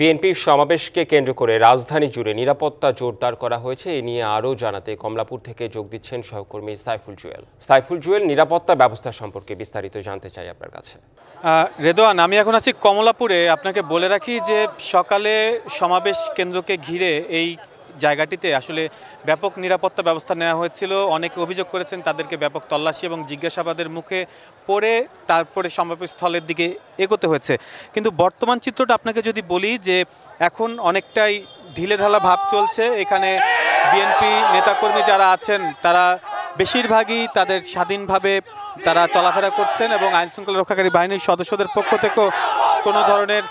বিএনপির সমাবেশকে কেন্দ্র করে রাজধানী জুড়ে নিরাপত্তা জোরদার করা হয়েছে এ নিয়ে আরও জানাতে কমলাপুর থেকে যোগ দিচ্ছেন সহকর্মী সাইফুল জুয়েল সাইফুল জুয়েল নিরাপত্তা ব্যবস্থা সম্পর্কে বিস্তারিত জানতে চাই আপনার কাছে রেদোয়ান আমি এখন আছি কমলাপুরে আপনাকে বলে রাখি যে সকালে সমাবেশ কেন্দ্রকে ঘিরে এই জায়গাটিতে আসলে ব্যাপক নিরাপত্তা ব্যবস্থা নেওয়া হয়েছিল অনেকে অভিযোগ করেছেন তাদেরকে ব্যাপক তল্লাশি এবং জিজ্ঞাসাবাদের মুখে পড়ে তারপরে সমাবেশস্থলের দিকে এগোতে হয়েছে কিন্তু বর্তমান চিত্রটা আপনাকে যদি বলি যে এখন অনেকটাই ঢিলেঢালা ভাব চলছে এখানে বিএনপি নেতাকর্মী যারা আছেন তারা বেশিরভাগই তাদের স্বাধীনভাবে তারা চলাফেরা করছেন এবং আইনশৃঙ্খলা রক্ষাকারী বাহিনীর সদস্যদের পক্ষ থেকেও কোনো ধরনের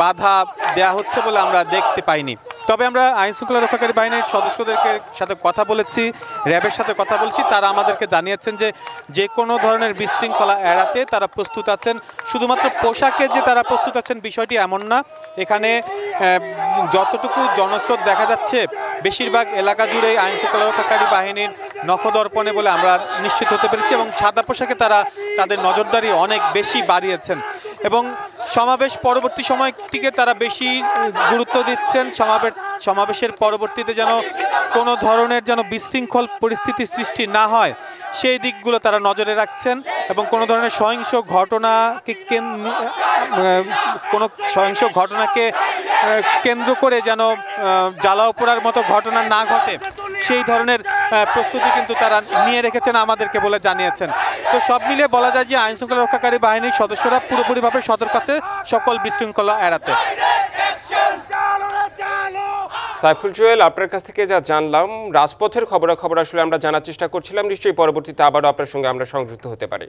বাধা দেয়া হচ্ছে বলে আমরা দেখতে পাইনি তবে আমরা আইন শৃঙ্খলা রক্ষাকারী বাহিনীর সদস্যদেরকে সাথে কথা বলেছি র্যাবের সাথে কথা বলছি তারা আমাদেরকে জানিয়েছেন যে যে কোনো ধরনের বিশৃঙ্খলা এড়াতে তারা প্রস্তুত আছেন শুধুমাত্র পোশাকে যে তারা প্রস্তুত আছেন বিষয়টি এমন না এখানে যতটুকু জনস্রোত দেখা যাচ্ছে বেশিরভাগ এলাকা জুড়েই আইন শৃঙ্খলা রক্ষাকারী বাহিনীর নখদর্পণে বলে আমরা নিশ্চিত হতে পেরেছি এবং সাদা পোশাকে তারা তাদের নজরদারি অনেক বেশি বাড়িয়েছেন এবং সমাবেশ পরবর্তী সময়টিকে তারা বেশি গুরুত্ব দিচ্ছেন সমাবেশ সমাবেশের পরবর্তীতে যেন কোনো ধরনের যেন বিশৃঙ্খল পরিস্থিতি সৃষ্টি না হয় সেই দিকগুলো তারা নজরে রাখছেন এবং কোনো ধরনের সহিংস ঘটনাকে কোনো সহিংস ঘটনাকে কেন্দ্র করে যেন জ্বালাও পোড়ার মতো ঘটনা না ঘটে সেই ধরনের প্রস্তুতি কিন্তু তারা নিয়ে রেখেছেন আমাদেরকে বলে জানিয়েছেন তো সব মিলে বলা যায় যে আইনশৃঙ্খলা রক্ষাকারী বাহিনীর সদস্যরা পুরোপুরিভাবে সতর্ক আছে সকল বিশৃঙ্খলা এড়াতে সাইফুল জুয়েল আপনার কাছ থেকে যা জানলাম রাজপথের খবরাখবর আসলে আমরা জানার চেষ্টা করছিলাম নিশ্চয়ই পরবর্তীতে আবারও আপনার সঙ্গে আমরা সংযুক্ত হতে পারি